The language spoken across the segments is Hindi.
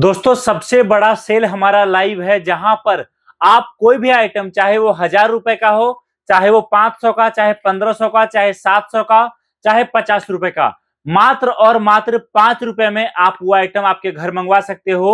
दोस्तों सबसे बड़ा सेल हमारा लाइव है जहां पर आप कोई भी आइटम चाहे वो हजार रुपए का हो चाहे वो पांच सौ का चाहे पंद्रह सौ का चाहे सात सौ का चाहे पचास रुपए का मात्र और मात्र पांच रुपए में आप वो आइटम आपके घर मंगवा सकते हो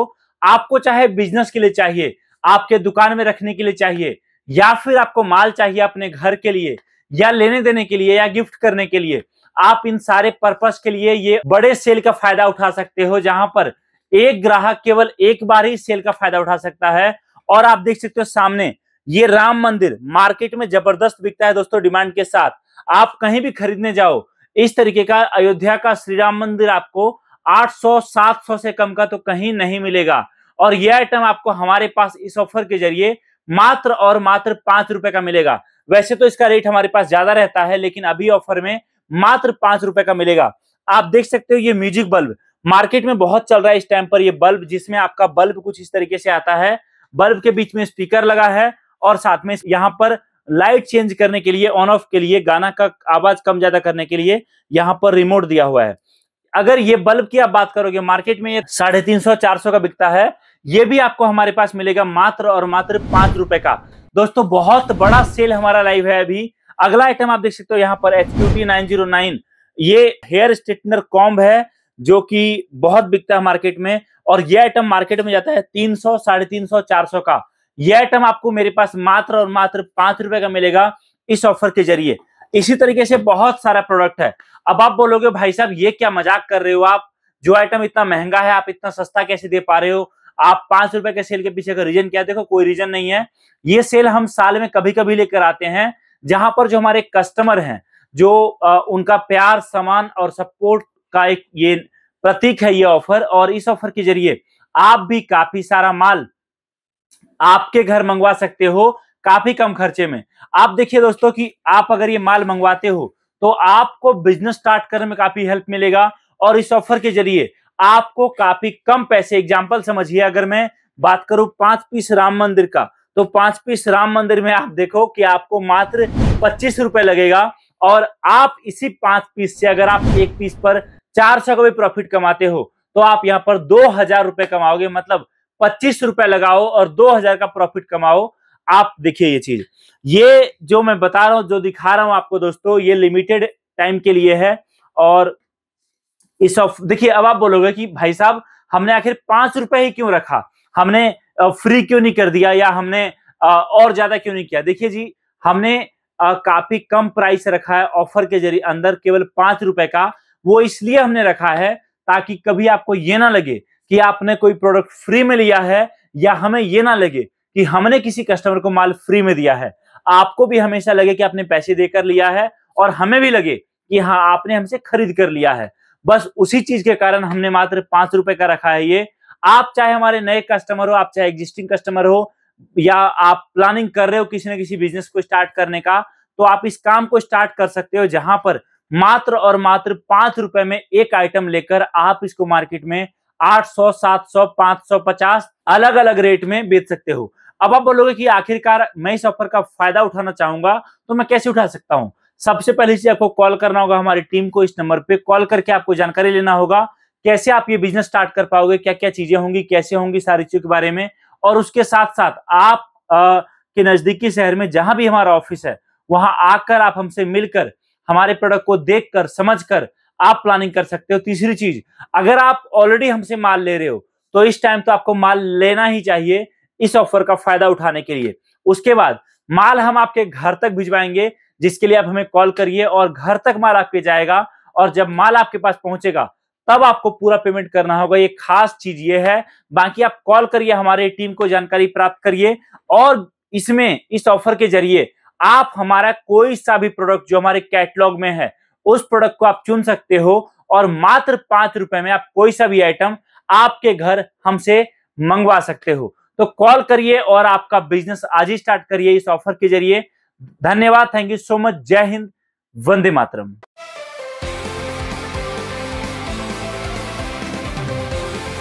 आपको चाहे बिजनेस के लिए चाहिए आपके दुकान में रखने के लिए चाहिए या फिर आपको माल चाहिए अपने घर के लिए या लेने देने के लिए या गिफ्ट करने के लिए आप इन सारे पर्पस के लिए ये बड़े सेल का फायदा उठा सकते हो जहां पर एक ग्राहक केवल एक बार ही सेल का फायदा उठा सकता है और आप देख सकते हो सामने ये राम मंदिर मार्केट में जबरदस्त बिकता है दोस्तों डिमांड के साथ आप कहीं भी खरीदने जाओ इस तरीके का अयोध्या का श्री राम मंदिर आपको 800 700 से कम का तो कहीं नहीं मिलेगा और यह आइटम आपको हमारे पास इस ऑफर के जरिए मात्र और मात्र पांच रुपए का मिलेगा वैसे तो इसका रेट हमारे पास ज्यादा रहता है लेकिन अभी ऑफर में मात्र पांच रुपए का मिलेगा आप देख सकते हो ये म्यूजिक बल्ब मार्केट में बहुत चल रहा है इस टाइम पर ये बल्ब जिसमें आपका बल्ब कुछ इस तरीके से आता है बल्ब के बीच में स्पीकर लगा है और साथ में यहाँ पर लाइट चेंज करने के लिए ऑन ऑफ के लिए गाना का आवाज कम ज्यादा करने के लिए यहाँ पर रिमोट दिया हुआ है अगर ये बल्ब की आप बात करोगे मार्केट में ये साढ़े तीन सौ चार सौ का बिकता है ये भी आपको हमारे पास मिलेगा मात्र और मात्र पांच रुपए का दोस्तों बहुत बड़ा सेल हमारा लाइव है अभी अगला आइटम आप देख सकते हो यहाँ पर H Q T nine zero nine ये हेयर स्ट्रेटनर कॉम्ब है जो कि बहुत बिकता है मार्केट में और यह आइटम मार्केट में जाता है तीन सौ साढ़े तीन सौ चार सौ का यह आइटम आपको मेरे पास मात्र और मात्र पांच रुपए का मिलेगा इस ऑफर के जरिए इसी तरीके से बहुत सारा प्रोडक्ट है अब आप बोलोगे भाई साहब ये क्या मजाक कर रहे हो आप जो आइटम इतना महंगा है आप इतना सस्ता कैसे दे पा रहे हो आप पांच रुपए के सेल के पीछे का रीजन क्या देखो कोई रीजन नहीं है ये सेल हम साल में कभी कभी लेकर आते हैं जहां पर जो हमारे कस्टमर हैं जो आ, उनका प्यार सामान और सपोर्ट का एक ये प्रतीक है ये ऑफर और इस ऑफर के जरिए आप भी काफी सारा माल आपके घर मंगवा सकते हो काफी कम खर्चे में आप देखिए दोस्तों कि आप अगर ये माल मंगवाते हो तो आपको बिजनेस स्टार्ट करने में काफी हेल्प मिलेगा और इस ऑफर के जरिए आपको काफी कम पैसे एग्जाम्पल समझिए अगर मैं बात करूं पांच पीस राम मंदिर का तो पांच पीस राम मंदिर में आप देखो कि आपको मात्र पच्चीस रुपए लगेगा और आप इसी पांच पीस से अगर आप एक पीस पर चार सौ का भी प्रॉफिट कमाते हो तो आप यहाँ पर दो हजार रुपए कमाओगे मतलब पच्चीस रुपए लगाओ और दो हजार का प्रॉफिट कमाओ आप देखिए ये चीज ये जो मैं बता रहा हूँ जो दिखा रहा हूँ आपको दोस्तों ये लिमिटेड टाइम के लिए है और इस ऑफ देखिए अब आप बोलोगे कि भाई साहब हमने आखिर पांच रुपए ही क्यों रखा हमने फ्री क्यों नहीं कर दिया या हमने और ज्यादा क्यों नहीं किया देखिए जी हमने काफी कम प्राइस रखा है ऑफर के जरिए अंदर केवल पांच रुपए का वो इसलिए हमने रखा है ताकि कभी आपको ये ना लगे कि आपने कोई प्रोडक्ट फ्री में लिया है या हमें ये ना लगे कि हमने किसी कस्टमर को माल फ्री में दिया है आपको भी हमेशा लगे कि आपने पैसे देकर लिया है और हमें भी लगे कि हाँ आपने हमसे खरीद कर लिया है बस उसी चीज के कारण हमने मात्र पांच रुपए का रखा है ये आप चाहे हमारे नए कस्टमर हो आप चाहे एग्जिस्टिंग कस्टमर हो या आप प्लानिंग कर रहे हो किसी न किसी बिजनेस को स्टार्ट करने का तो आप इस काम को स्टार्ट कर सकते हो जहां पर मात्र और मात्र पांच रुपए में एक आइटम लेकर आप इसको मार्केट में 800, 700, 550 अलग अलग रेट में बेच सकते हो अब आप बोलोगे कि आखिरकार मैं इस ऑफर का फायदा उठाना चाहूंगा तो मैं कैसे उठा सकता हूं सबसे पहले चीज आपको कॉल करना होगा हमारी टीम को इस नंबर पे कॉल करके आपको जानकारी लेना होगा कैसे आप ये बिजनेस स्टार्ट कर पाओगे क्या क्या चीजें होंगी कैसे होंगी सारी चीजों के बारे में और उसके साथ साथ आप आ, के नजदीकी शहर में जहां भी हमारा ऑफिस है वहां आकर आप हमसे मिलकर हमारे प्रोडक्ट को देख कर समझ कर आप प्लानिंग कर सकते हो तीसरी चीज अगर आप ऑलरेडी हमसे माल ले रहे हो तो इस टाइम तो आपको माल लेना ही चाहिए इस ऑफर का फायदा उठाने के लिए उसके बाद माल हम आपके घर तक भिजवाएंगे जिसके लिए आप हमें कॉल करिए और घर तक माल आपके जाएगा और जब माल आपके पास पहुंचेगा तब आपको पूरा पेमेंट करना होगा ये खास चीज ये है बाकी आप कॉल करिए हमारे टीम को जानकारी प्राप्त करिए और इसमें इस ऑफर के जरिए आप हमारा कोई सा भी प्रोडक्ट जो हमारे कैटलॉग में है उस प्रोडक्ट को आप चुन सकते हो और मात्र पांच रुपए में आप कोई सा भी आइटम आपके घर हमसे मंगवा सकते हो तो कॉल करिए और आपका बिजनेस आज ही स्टार्ट करिए इस ऑफर के जरिए धन्यवाद थैंक यू सो मच जय हिंद वंदे मातरम